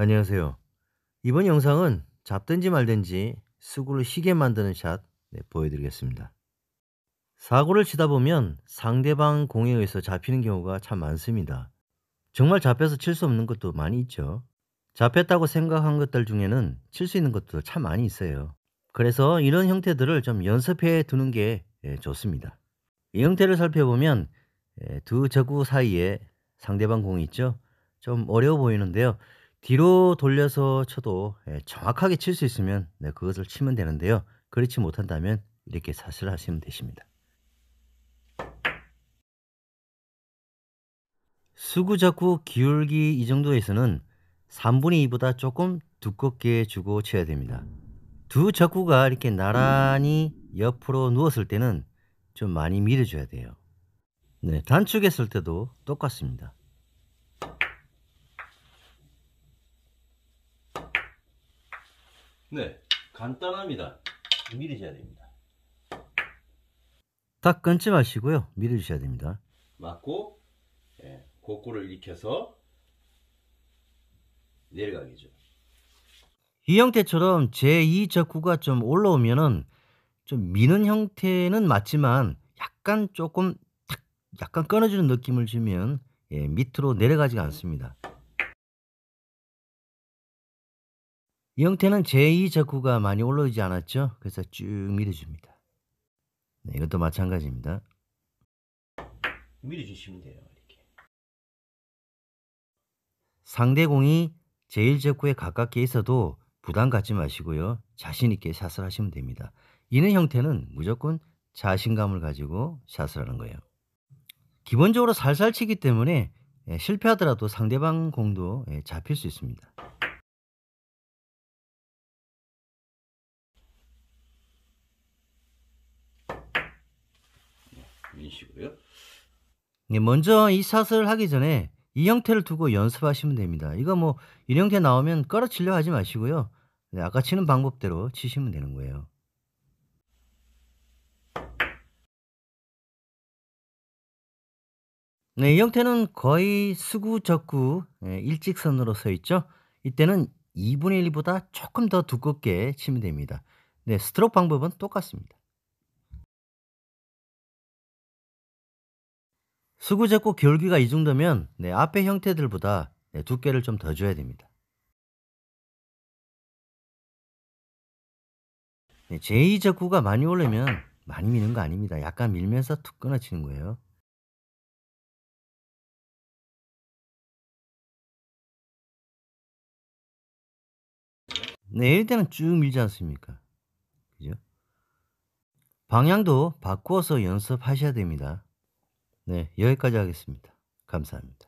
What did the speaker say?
안녕하세요. 이번 영상은 잡든지 말든지 수구를 쉬게 만드는 샷 네, 보여드리겠습니다. 사고를 치다 보면 상대방 공에 의해서 잡히는 경우가 참 많습니다. 정말 잡혀서 칠 수 없는 것도 많이 있죠. 잡혔다고 생각한 것들 중에는 칠 수 있는 것도 참 많이 있어요. 그래서 이런 형태들을 좀 연습해 두는 게 예, 좋습니다. 이 형태를 살펴보면 예, 두 적구 사이에 상대방 공이 있죠. 좀 어려워 보이는데요. 뒤로 돌려서 쳐도 예, 정확하게 칠 수 있으면 네, 그것을 치면 되는데요. 그렇지 못한다면 이렇게 사슬 하시면 되십니다. 수구 자고 기울기 이 정도에서는 3분의 2보다 조금 두껍게 주고 쳐야 됩니다. 두 자꾸가 이렇게 나란히 옆으로 누웠을 때는 좀 많이 밀어줘야 돼요. 네, 단축했을 때도 똑같습니다. 네, 간단합니다. 밀으셔야 됩니다. 딱 끊지 마시고요. 밀어주셔야 됩니다. 맞고 예, 고꾸를 익혀서 내려가겠죠. 이 형태처럼 제2 적구가 좀 올라오면은 좀 미는 형태는 맞지만 약간 조금 약간 끊어지는 느낌을 주면 예, 밑으로 내려가지가 않습니다. 이 형태는 제2적구가 많이 올라오지 않았죠? 그래서 쭉 밀어줍니다. 네, 이것도 마찬가지입니다. 밀어주시면 돼요. 이렇게. 상대공이 제1적구에 가깝게 있어도 부담 갖지 마시고요. 자신 있게 샷을 하시면 됩니다. 이는 형태는 무조건 자신감을 가지고 샷을 하는 거예요. 기본적으로 살살 치기 때문에 예, 실패하더라도 상대방 공도 예, 잡힐 수 있습니다. 이런 식으요 네, 예, 먼저 이 샷을 하기 전에 이 형태를 두고 연습하시면 됩니다. 이거 뭐 이 형태 나오면 끌어치려 하지 마시고요. 네, 아까 치는 방법대로 치시면 되는 거예요. 네, 이 형태는 거의 수구 적구 예, 일직선으로 서 있죠. 이때는 2분의 1보다 조금 더 두껍게 치면 됩니다. 네, 스트로크 방법은 똑같습니다. 수구제곱 기울기가 이 정도면 네, 앞의 형태들보다 네, 두께를 좀 더 줘야 됩니다. 네, 제2제구가 많이 오려면 많이 미는 거 아닙니다. 약간 밀면서 툭 끊어지는 거예요. 네, 일 때는 쭉 밀지 않습니까? 그죠? 방향도 바꾸어서 연습하셔야 됩니다. 네, 여기까지 하겠습니다. 감사합니다.